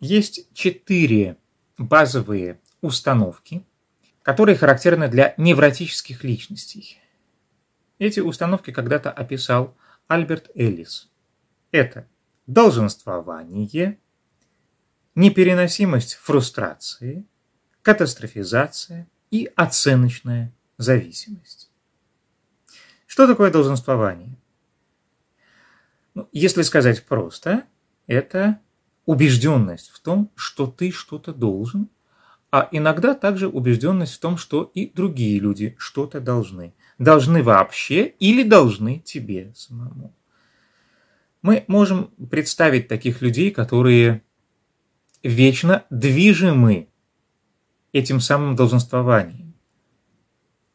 Есть четыре базовые установки, которые характерны для невротических личностей. Эти установки когда-то описал Альберт Эллис. Это долженствование, непереносимость фрустрации, катастрофизация и оценочная зависимость. Что такое долженствование? Ну, если сказать просто, это убежденность в том, что ты что-то должен, а иногда также убежденность в том, что и другие люди что-то должны. Должны вообще или должны тебе самому. Мы можем представить таких людей, которые вечно движимы этим самым долженствованием.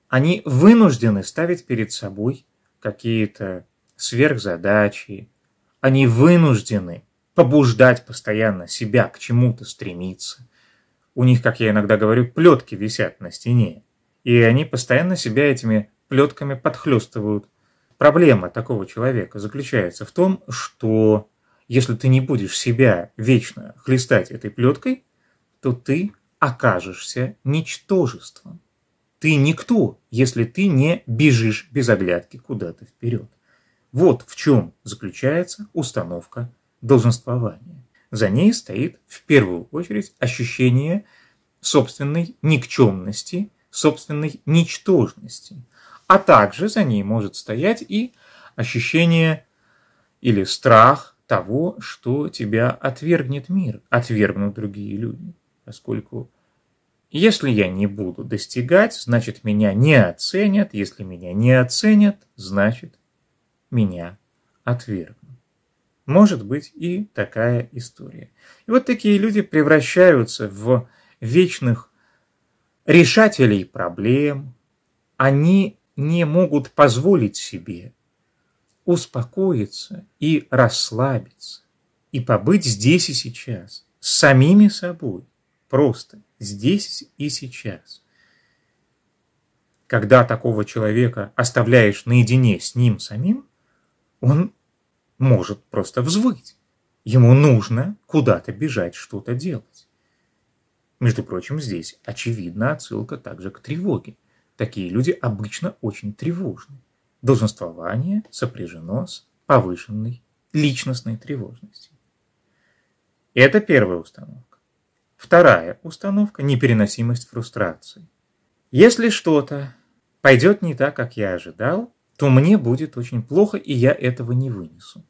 Они вынуждены ставить перед собой какие-то сверхзадачи, они вынуждены побуждать постоянно себя к чему-то стремиться. У них, как я иногда говорю, плетки висят на стене, и они постоянно себя этими плетками подхлестывают. Проблема такого человека заключается в том, что если ты не будешь себя вечно хлестать этой плеткой, то ты окажешься ничтожеством. Ты никто, если ты не бежишь без оглядки куда-то вперед. Вот в чем заключается установка долженствования. За ней стоит в первую очередь ощущение собственной никчемности, собственной ничтожности. А также за ней может стоять и ощущение или страх того, что тебя отвергнет мир, отвергнут другие люди. Поскольку если я не буду достигать, значит меня не оценят. Если меня не оценят, значит меня отвергнут. Может быть и такая история. И вот такие люди превращаются в вечных решателей проблем. Они не могут позволить себе успокоиться и расслабиться, и побыть здесь и сейчас, с самими собой, просто здесь и сейчас. Когда такого человека оставляешь наедине с ним самим, он может просто взвыть. Ему нужно куда-то бежать, что-то делать. Между прочим, здесь очевидна отсылка также к тревоге. Такие люди обычно очень тревожны. Долженствование сопряжено с повышенной личностной тревожностью. Это первая установка. Вторая установка – непереносимость фрустрации. Если что-то пойдет не так, как я ожидал, то мне будет очень плохо, и я этого не вынесу.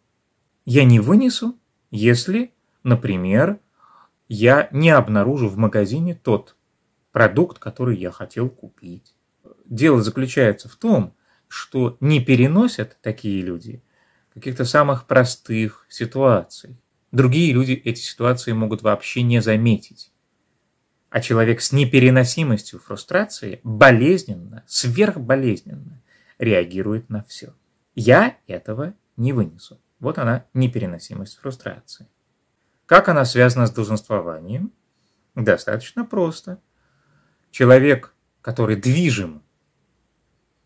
Я не вынесу, если, например, я не обнаружу в магазине тот продукт, который я хотел купить. Дело заключается в том, что не переносят такие люди каких-то самых простых ситуаций. Другие люди эти ситуации могут вообще не заметить. А человек с непереносимостью фрустрации болезненно, сверхболезненно реагирует на все. Я этого не вынесу. Вот она непереносимость фрустрации. Как она связана с долженствованием? Достаточно просто. Человек, который движим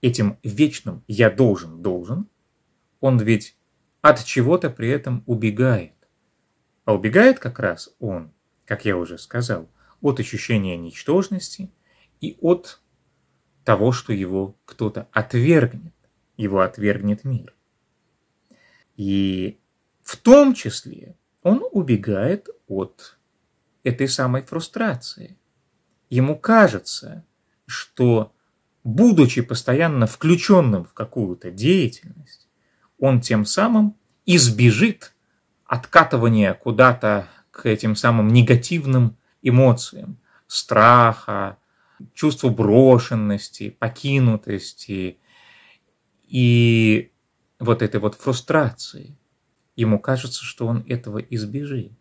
этим вечным «я должен, должен», он ведь от чего-то при этом убегает. А убегает как раз он, как я уже сказал, от ощущения ничтожности и от того, что его кто-то отвергнет. Его отвергнет мир. И в том числе он убегает от этой самой фрустрации. Ему кажется, что будучи постоянно включенным в какую-то деятельность, он тем самым избежит откатывания куда-то к этим самым негативным эмоциям, страха, чувство брошенности, покинутости и вот этой вот фрустрации. Ему кажется, что он этого избежит.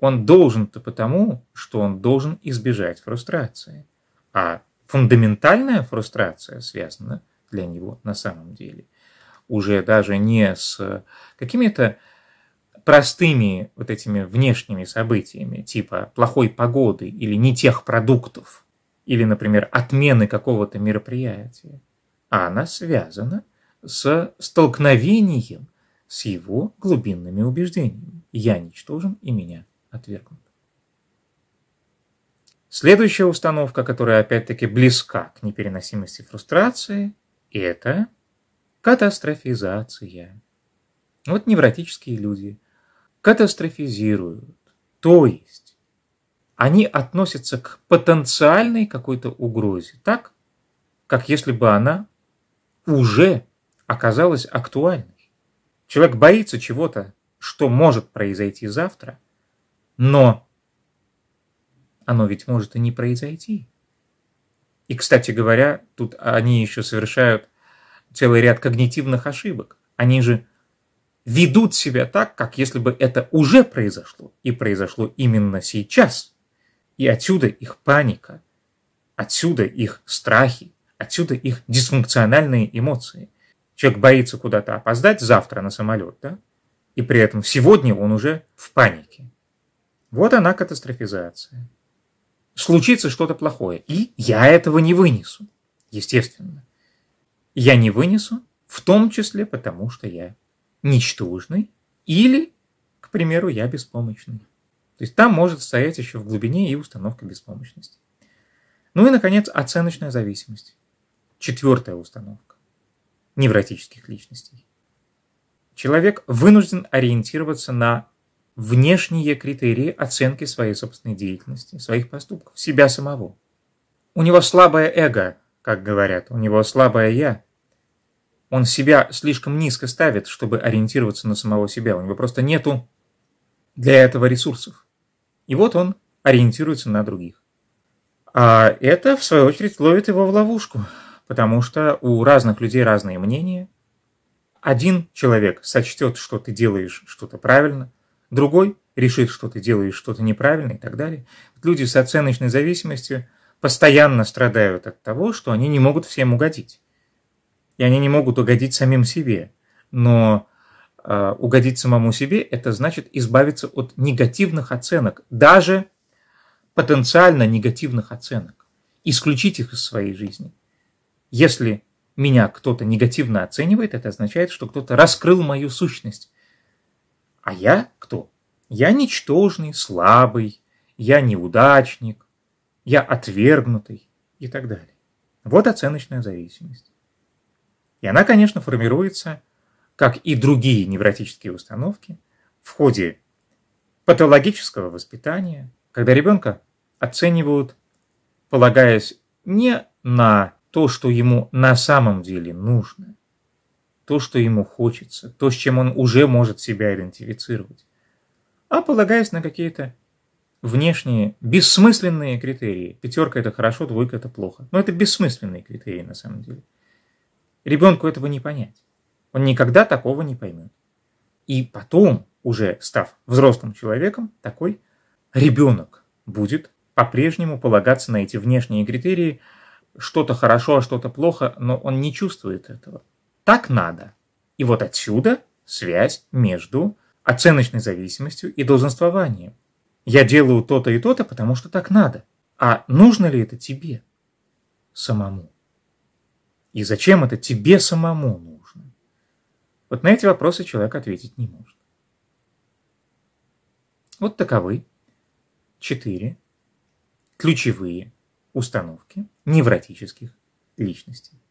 Он должен-то потому, что он должен избежать фрустрации. А фундаментальная фрустрация связана для него на самом деле уже даже не с какими-то простыми вот этими внешними событиями, типа плохой погоды или не тех продуктов, или, например, отмены какого-то мероприятия, а она связана с столкновением с его глубинными убеждениями. Я ничтожен и меня отвергнут. Следующая установка, которая опять-таки близка к непереносимости фрустрации, это катастрофизация. Вот невротические люди катастрофизируют, то есть они относятся к потенциальной какой-то угрозе, так, как если бы она уже оказалась актуальной. Человек боится чего-то, что может произойти завтра, но оно ведь может и не произойти. И, кстати говоря, тут они еще совершают целый ряд когнитивных ошибок. Они же ведут себя так, как если бы это уже произошло, и произошло именно сейчас – и отсюда их паника, отсюда их страхи, отсюда их дисфункциональные эмоции. Человек боится куда-то опоздать завтра на самолет, да? И при этом сегодня он уже в панике. Вот она катастрофизация. Случится что-то плохое, и я этого не вынесу, естественно. Я не вынесу, в том числе потому, что я ничтожный или, к примеру, я беспомощный. То есть там может стоять еще в глубине и установка беспомощности. Ну и, наконец, оценочная зависимость. Четвертая установка невротических личностей. Человек вынужден ориентироваться на внешние критерии оценки своей собственной деятельности, своих поступков, себя самого. У него слабое эго, как говорят, у него слабое «я». Он себя слишком низко ставит, чтобы ориентироваться на самого себя. У него просто нету для этого ресурсов. И вот он ориентируется на других. А это, в свою очередь, ловит его в ловушку, потому что у разных людей разные мнения. Один человек сочтет, что ты делаешь что-то правильно, другой решит, что ты делаешь что-то неправильно и так далее. Люди с оценочной зависимостью постоянно страдают от того, что они не могут всем угодить. И они не могут угодить самим себе. Но Э, угодить самому себе, это значит избавиться от негативных оценок, даже потенциально негативных оценок, исключить их из своей жизни. Если меня кто-то негативно оценивает, это означает, что кто-то раскрыл мою сущность. А я кто? Я ничтожный, слабый, я неудачник, я отвергнутый и так далее. Вот оценочная зависимость. И она, конечно, формируется – как и другие невротические установки, в ходе патологического воспитания, когда ребенка оценивают, полагаясь не на то, что ему на самом деле нужно, то, что ему хочется, то, с чем он уже может себя идентифицировать, а полагаясь на какие-то внешние бессмысленные критерии. Пятерка – это хорошо, двойка – это плохо. Но это бессмысленные критерии на самом деле. Ребенку этого не понять. Он никогда такого не поймет. И потом, уже став взрослым человеком, такой ребенок будет по-прежнему полагаться на эти внешние критерии, что-то хорошо, а что-то плохо, но он не чувствует этого. Так надо. И вот отсюда связь между оценочной зависимостью и долженствованием. Я делаю то-то и то-то, потому что так надо. А нужно ли это тебе самому? И зачем это тебе самому нужно? Вот на эти вопросы человек ответить не может. Вот таковы четыре ключевые установки невротических личностей.